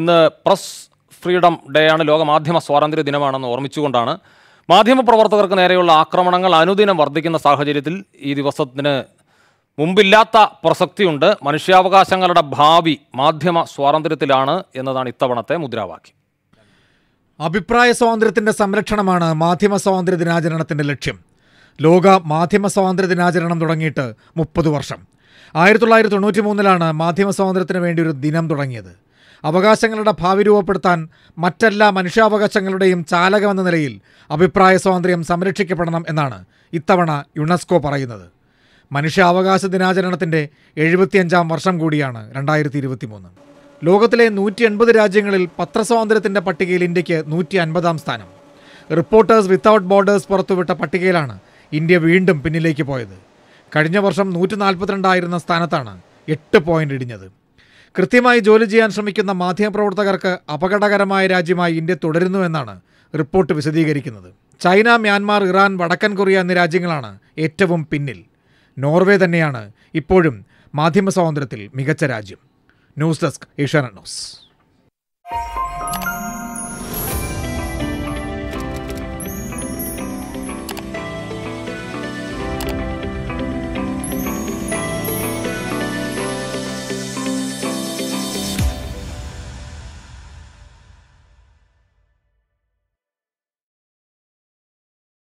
ഇന്ന് press freedom day ആണ് ലോക മാധ്യമ സ്വാതന്ത്ര്യ ദിനമാണെന്ന് ഓർമ്മിച്ചുകൊണ്ടാണ് മാധ്യമപ്രവർത്തകർക്ക് നേരെയുള്ള ആക്രമണങ്ങൾ അനുദിനം വർദ്ധിക്കുന്ന സാഹചര്യത്തിൽ ഈ ദിവസത്തിന് മുമ്പില്ലാത്ത പ്രസക്തിയുണ്ട് മനുഷ്യാവകാശങ്ങളുടെ ഭാവി മാധ്യമ സ്വാതന്ത്ര്യത്തിലാണ് എന്നതാണ് ഇത്തവണത്തെ മുദ്രാവാക്യം അഭിപ്രായ സ്വാതന്ത്ര്യത്തിൻ്റെ സംരക്ഷണമാണ് മാധ്യമ സ്വാതന്ത്ര്യ ദിനാചരണത്തിൻ്റെ ലക്ഷ്യം ലോക മാധ്യമ സ്വാതന്ത്ര്യ ദിനാചരണം തുടങ്ങിയിട്ട് മുപ്പത് വർഷം ആയിരത്തി തൊള്ളായിരത്തി തൊണ്ണൂറ്റി മൂന്നിലാണ് മാധ്യമ സ്വാതന്ത്ര്യത്തിന് വേണ്ടി ഒരു ദിനം തുടങ്ങിയത് അവകാശങ്ങളുടെ ഭാവി രൂപപ്പെടുത്താൻ മറ്റെല്ലാ മനുഷ്യാവകാശങ്ങളുടെയും ചാലകമെന്ന നിലയിൽ അഭിപ്രായ സ്വാതന്ത്ര്യം സംരക്ഷിക്കപ്പെടണം എന്നാണ് ഇത്തവണ യുണെസ്കോ പറയുന്നത് മനുഷ്യാവകാശ ദിനാചരണത്തിൻ്റെ എഴുപത്തിയഞ്ചാം വർഷം കൂടിയാണ് രണ്ടായിരത്തി ഇരുപത്തി മൂന്ന് ലോകത്തിലെ നൂറ്റി എൺപത് രാജ്യങ്ങളിൽ പത്രസ്വാതന്ത്ര്യത്തിൻ്റെ പട്ടികയിൽ ഇന്ത്യക്ക് നൂറ്റി അൻപതാം സ്ഥാനം റിപ്പോർട്ടേഴ്സ് വിത്തൌട്ട് ബോർഡേഴ്സ് പുറത്തുവിട്ട പട്ടികയിലാണ് ഇന്ത്യ വീണ്ടും പിന്നിലേക്ക് പോയത് കഴിഞ്ഞ വർഷം നൂറ്റി നാൽപ്പത്തിരണ്ടായിരുന്ന സ്ഥാനത്താണ് എട്ട് പോയിന്റ് ഇടിഞ്ഞത് കൃത്യമായി ജോലി ചെയ്യാൻ ശ്രമിക്കുന്ന മാധ്യമപ്രവർത്തകർക്ക് അപകടകരമായ രാജ്യമായി ഇന്ത്യ തുടരുന്നുവെന്നാണ് റിപ്പോർട്ട് വിശദീകരിക്കുന്നത് ചൈന മ്യാൻമാർ ഇറാൻ വടക്കൻ കൊറിയ എന്നീ രാജ്യങ്ങളാണ് ഏറ്റവും പിന്നിൽ നോർവേ തന്നെയാണ് ഇപ്പോഴും മാധ്യമ സ്വാതന്ത്ര്യത്തിൽ മികച്ച രാജ്യം ന്യൂസ് ഡെസ്ക് ഏഷ്യാനെറ്റ് ന്യൂസ്